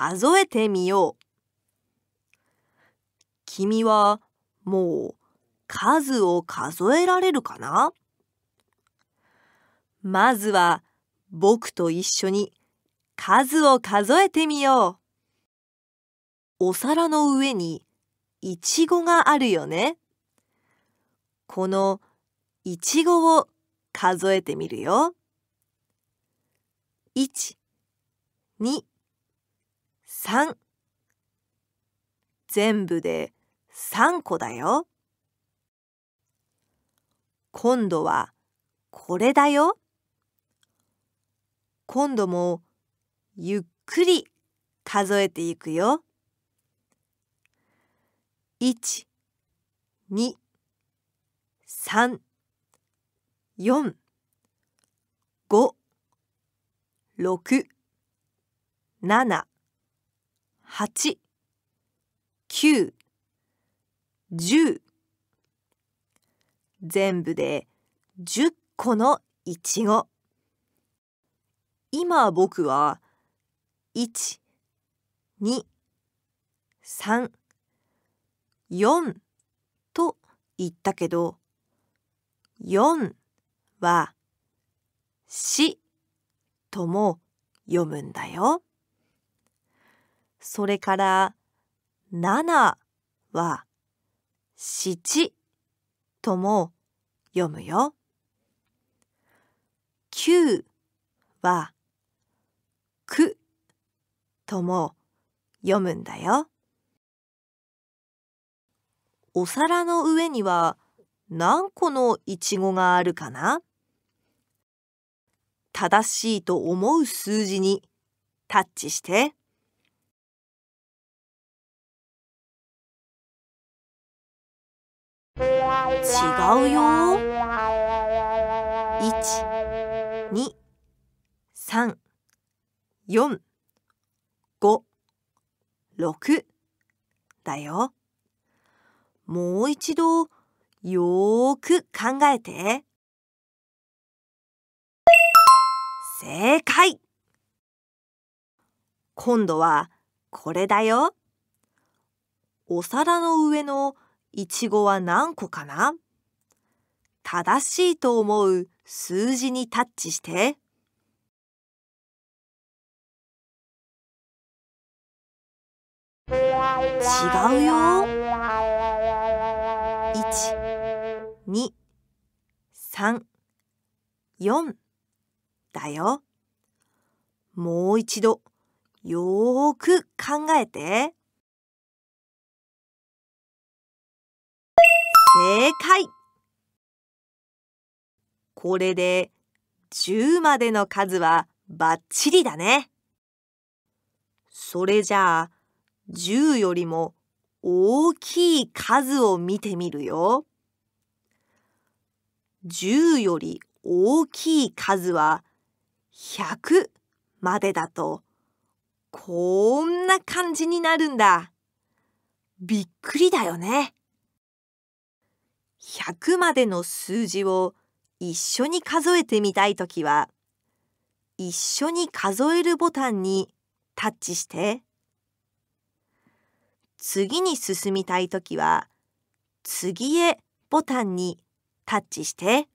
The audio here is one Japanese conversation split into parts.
数えてみよう。君はもう数を数えられるかなまずは僕と一緒に数を数えてみよう。お皿の上にいちごがあるよね。このいちごを数えてみるよ。1、2、3全部で3個だよ。今度はこれだよ。今度もゆっくり数えていくよ。1 2 3 4 5 6 7 8 9 1全部で10個のいちご今僕は1 2 3 4と言ったけど4は「し」とも読むんだよ。それから7は7とも読むよ。9は九とも読むんだよ。お皿の上には何個のいちごがあるかな正しいと思う数字にタッチして。違うよ1 2 3 4 5 6だよもう一度よーく考えて正解今度はこれだよお皿の上の「いちごは何個かな正しいと思う数字にタッチして。違うよ。一、二、三、四だよ。もう一度よーく考えて。正解これで10までの数はバッチリだね。それじゃあ10よりも大きい数を見てみるよ。10より大きい数は100までだとこんな感じになるんだ。びっくりだよね。100までの数字を一緒に数えてみたいときは、一緒に数えるボタンにタッチして、次に進みたいときは、次へボタンにタッチして。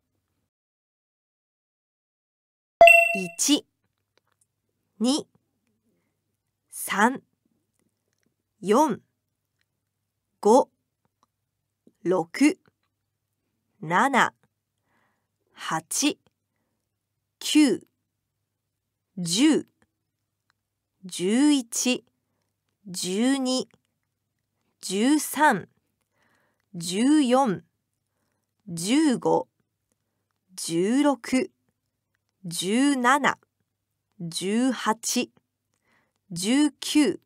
1、2、3、4、5、6、七、八、九、十、十一、十二、十三、十四、十五、十六、十七、十八、十九、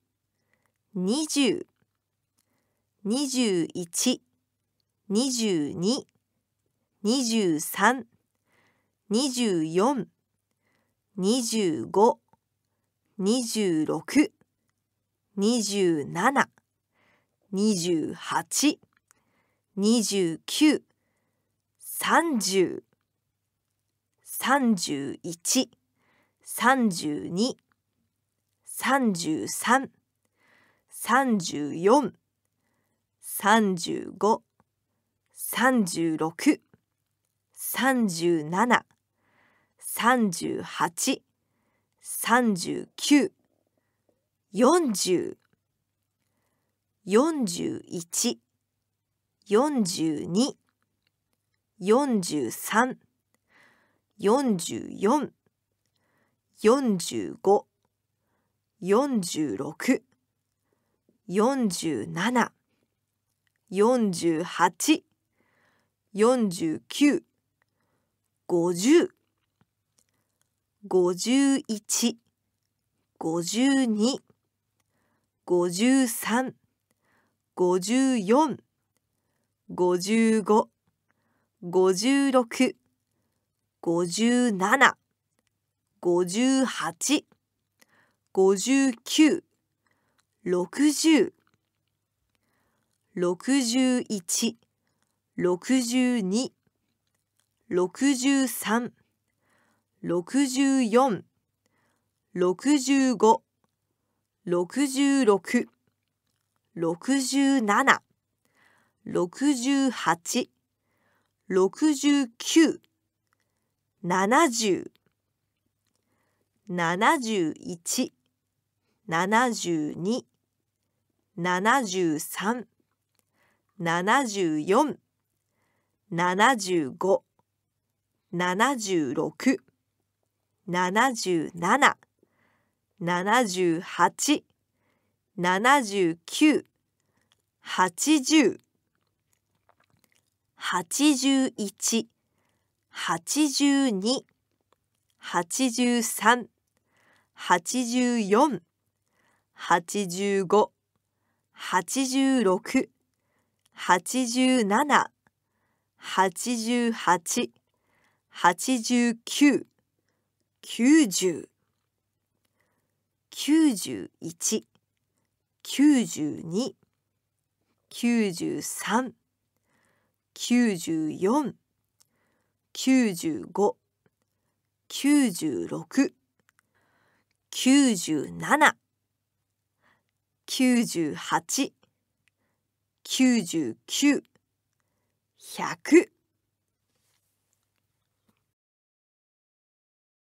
二十、二十一、二十二、23 24 25 26 27 28 29 30 31 32 33 34 35 36 37 38 39 40 41 42 43 44 45 46 47 48 49五十、五十一、五十二、五十三、五十四、五十五、五十六、五十七、五十八、五十九、六十、六十一、六十二、63、64、65、66、67、68、69、70、71、72、73、74、75 76 77 78 79 80 81 82 83 84 85 86 87 88 89、90、91、92、93、94、95、96、97、98、99、100